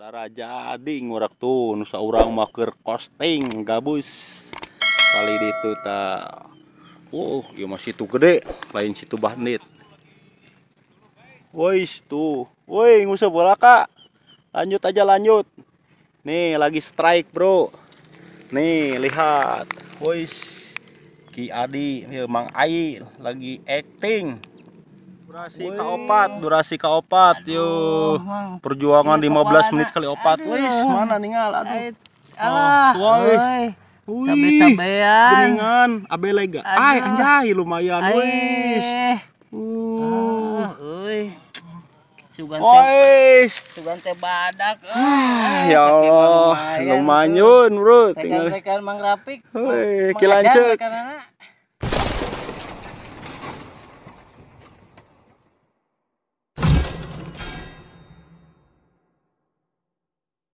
saudara jadi ngurak tuh nusa orang maker costing gabus kali itu tak oh uh, ya masih tuh gede lain situ bandit woi tuh woi ngusah bola kak lanjut aja lanjut nih lagi strike bro nih lihat woi Ki Adi ya, Mang Ai lagi acting Durasi Wee. kaopat, durasi kaopat, yuk. Perjuangan Ini 15 menit kali opat. wis mana ninggal aduh. Alah. Oh, wih. Cabe-cabean. ningan abe lega. Ay, anjay lumayan. Wis, Uh. Uy. Sugan teh. badak. Ay, ah, ah, ya Allah, lumayan, Bro. Tinggal rekan Mang Rapik. Wih, kilancet.